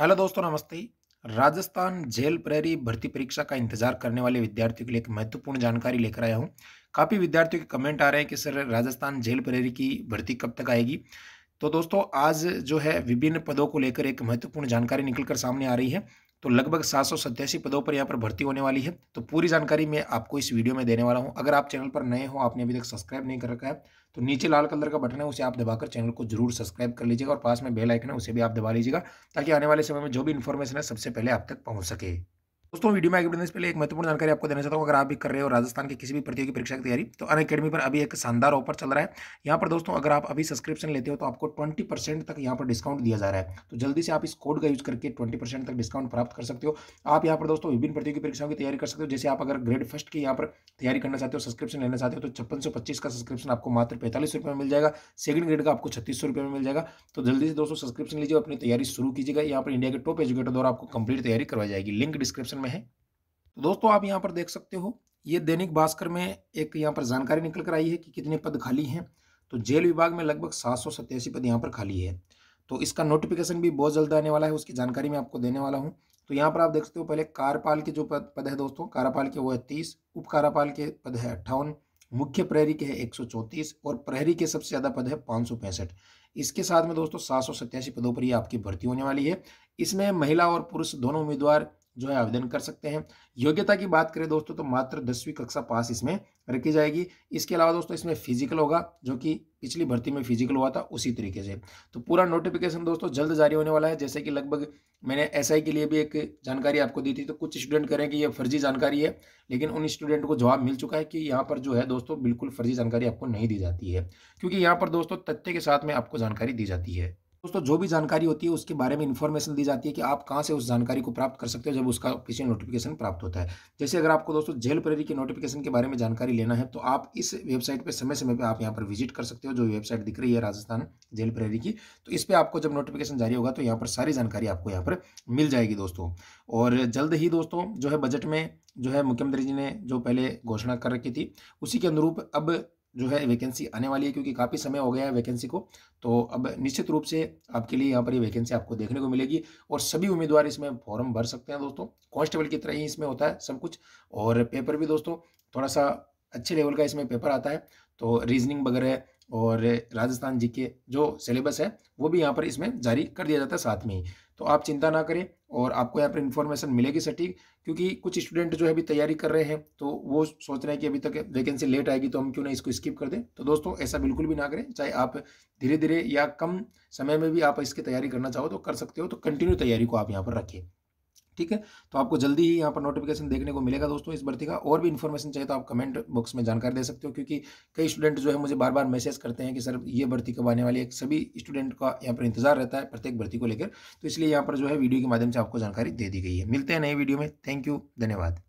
hello दोस्तों नमस्ते Rajasthan jail prairie भर्ती परीक्षा का इंतजार करने वाले विद्यार्थियों के लिए एक महत्वपूर्ण जानकारी लेकर आया हूँ काफ़ी विद्यार्थियों के कमेंट आ रहे हैं कि सर राजस्थान जेल प्रेरी की भर्ती कब तक आएगी तो दोस्तों आज जो है विभिन्न पदों को लेकर एक महत्वपूर्ण जानकारी निकलकर सामने आ रही है तो लगभग सात पदों पर यहाँ पर भर्ती होने वाली है तो पूरी जानकारी मैं आपको इस वीडियो में देने वाला हूँ अगर आप चैनल पर नए हो आपने अभी तक सब्सक्राइब नहीं कर रखा है तो नीचे लाल कलर का बटन है उसे आप दबाकर चैनल को जरूर सब्सक्राइब कर लीजिएगा और पास में बेल आइकन है उसे भी आप दबा लीजिएगा ताकि आने वाले समय में जो भी इन्फॉर्मेशन है सबसे पहले आप तक पहुँच सके दोस्तों वीडियो में आगे बढ़ने से पहले एक महत्वपूर्ण जानकारी आपको देना चाहता हूँ अगर आप भी कर रहे हो राजस्थान के किसी भी प्रतियोगी परीक्षा की तैयारी तो अन अकेडमी पर अभी एक शानदार ऑफर चल रहा है यहाँ पर दोस्तों अगर आप अभी सब्सक्रिप्शन लेते हो तो आपको ट्वेंटी परसेंट तक यहाँ पर डिस्काउंट दिया जा रहा है तो जल्दी से आप इस कोड का यूज करके ट्वेंटी तक डिस्काउंट प्राप्त कर सकते हो आप यहाँ पर दोस्तों विभिन्न प्रतियोगी परीक्षाओं की तैयारी कर सकते हो जैसे आप अगर ग्रेड फर्स्ट की यहाँ पर तैयारी करना चाहते हो सब्सक्रिप्शन लेना चाहते हो तो छप्पन सौ पच्चीस का सब्सक्रिप्शन आपको मात्र पैंतालीस रुपये में मिल जाएगा सेकंड ग्रेड का आपको छत्तीस रुपये में मिल जाएगा तो जल्दी से दोस्तों सब्सक्रिप्शन लीजिए अपनी तैयारी शुरू कीजिएगा यहाँ पर इंडिया के टॉप एजुकेटर द्वारा आपको कंप्लीट तैयारी करवाई जाएगी लिंक डिस्क्रिप्शन सेक्शन में है तो दोस्तों आप यहाँ पर देख सकते हो ये दैनिक भास्कर में एक यहाँ पर जानकारी निकल कर आई है कि कितने पद खाली हैं तो जेल विभाग में लगभग सात पद यहाँ पर खाली है तो इसका नोटिफिकेशन भी बहुत जल्द आने वाला है उसकी जानकारी मैं आपको देने वाला हूँ तो यहाँ पर आप देख सकते हो पहले कारपाल के जो पद पद है दोस्तों कारापाल के वो है तीस उप कारापाल के पद है अट्ठावन मुख्य प्रहरी के है एक और प्रहरी के सबसे ज़्यादा पद है पाँच इसके साथ में दोस्तों सात पदों पर ही आपकी भर्ती होने वाली है इसमें महिला और पुरुष दोनों उम्मीदवार जो है आवेदन कर सकते हैं योग्यता की बात करें दोस्तों तो मात्र दसवीं कक्षा पास इसमें रखी जाएगी इसके अलावा दोस्तों इसमें फिजिकल होगा जो कि पिछली भर्ती में फिजिकल हुआ था उसी तरीके से तो पूरा नोटिफिकेशन दोस्तों जल्द जारी होने वाला है जैसे कि लगभग मैंने एस के लिए भी एक जानकारी आपको दी थी तो कुछ स्टूडेंट करें कि यह फर्जी जानकारी है लेकिन उन स्टूडेंट को जवाब मिल चुका है कि यहाँ पर जो है दोस्तों बिल्कुल फर्जी जानकारी आपको नहीं दी जाती है क्योंकि यहाँ पर दोस्तों तथ्य के साथ में आपको जानकारी दी जाती है दोस्तों जो भी जानकारी होती है उसके बारे में इन्फॉर्मेशन दी जाती है कि आप कहाँ से उस जानकारी को प्राप्त कर सकते हो जब उसका किसी नोटिफिकेशन प्राप्त होता है जैसे अगर आपको दोस्तों जेल प्रेरी के नोटिफिकेशन के बारे में जानकारी लेना है तो आप इस वेबसाइट पर समय समय पर आप यहाँ पर विजिट कर सकते हो जो वेबसाइट दिख रही है राजस्थान जेल प्रेरी की तो इस पर आपको जब नोटिफिकेशन जारी होगा तो यहाँ पर सारी जानकारी आपको यहाँ पर मिल जाएगी दोस्तों और जल्द ही दोस्तों जो है बजट में जो है मुख्यमंत्री जी ने जो पहले घोषणा कर रखी थी उसी के अनुरूप अब जो है वैकेंसी आने वाली है क्योंकि काफ़ी समय हो गया है वैकेंसी को तो अब निश्चित रूप से आपके लिए यहाँ पर ये वैकेंसी आपको देखने को मिलेगी और सभी उम्मीदवार इसमें फॉर्म भर सकते हैं दोस्तों कांस्टेबल की तरह ही इसमें होता है सब कुछ और पेपर भी दोस्तों थोड़ा सा अच्छे लेवल का इसमें पेपर आता है तो रीजनिंग वगैरह और राजस्थान जी के जो सिलेबस है वो भी यहाँ पर इसमें जारी कर दिया जाता है साथ में ही तो आप चिंता ना करें और आपको यहाँ पर इन्फॉर्मेशन मिलेगी सटीक क्योंकि कुछ स्टूडेंट जो है अभी तैयारी कर रहे हैं तो वो सोच रहे हैं कि अभी तक वैकेंसी लेट आएगी तो हम क्यों ना इसको स्किप कर दें तो दोस्तों ऐसा बिल्कुल भी ना करें चाहे आप धीरे धीरे या कम समय में भी आप इसकी तैयारी करना चाहो तो कर सकते हो तो कंटिन्यू तैयारी को आप यहाँ पर रखें ठीक है तो आपको जल्दी ही यहाँ पर नोटिफिकेशन देखने को मिलेगा दोस्तों इस भर्ती का और भी इन्फॉर्मेशन चाहिए तो आप कमेंट बॉक्स में जानकारी दे सकते हो क्योंकि कई स्टूडेंट जो है मुझे बार बार मैसेज करते हैं कि सर ये भर्ती कब आने वाली है सभी स्टूडेंट का यहाँ पर इंतजार रहता है प्रत्येक भर्ती को लेकर तो इसलिए यहाँ पर जो है वीडियो के माध्यम से आपको जानकारी दे दी गई है मिलते हैं नए वीडियो में थैंक यू धन्यवाद